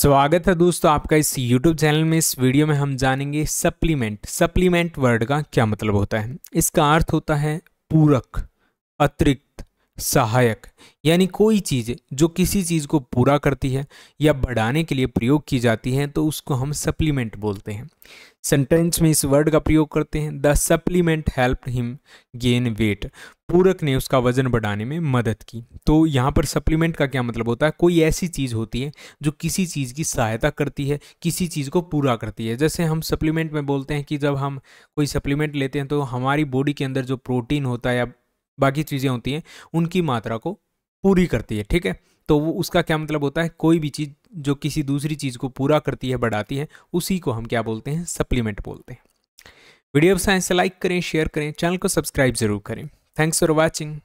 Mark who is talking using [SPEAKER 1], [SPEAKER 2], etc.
[SPEAKER 1] स्वागत है दोस्तों आपका इस YouTube चैनल में इस वीडियो में हम जानेंगे सप्लीमेंट सप्लीमेंट वर्ड का क्या मतलब होता है इसका अर्थ होता है पूरक अतिरिक्त सहायक यानी कोई चीज़ जो किसी चीज़ को पूरा करती है या बढ़ाने के लिए प्रयोग की जाती है तो उसको हम सप्लीमेंट बोलते हैं सेंटेंस में इस वर्ड का प्रयोग करते हैं the supplement help him gain weight पूरक ने उसका वजन बढ़ाने में मदद की तो यहाँ पर सप्लीमेंट का क्या मतलब होता है कोई ऐसी चीज़ होती है जो किसी चीज़ की सहायता करती है किसी चीज़ को पूरा करती है जैसे हम सप्लीमेंट में बोलते हैं कि जब हम कोई सप्लीमेंट लेते हैं तो हमारी बॉडी के अंदर जो प्रोटीन होता है या बाकी चीज़ें होती हैं उनकी मात्रा को पूरी करती है ठीक है तो वो उसका क्या मतलब होता है कोई भी चीज़ जो किसी दूसरी चीज़ को पूरा करती है बढ़ाती है उसी को हम क्या बोलते हैं सप्लीमेंट बोलते हैं वीडियो साइंस से तो लाइक करें शेयर करें चैनल को सब्सक्राइब जरूर करें थैंक्स फॉर वॉचिंग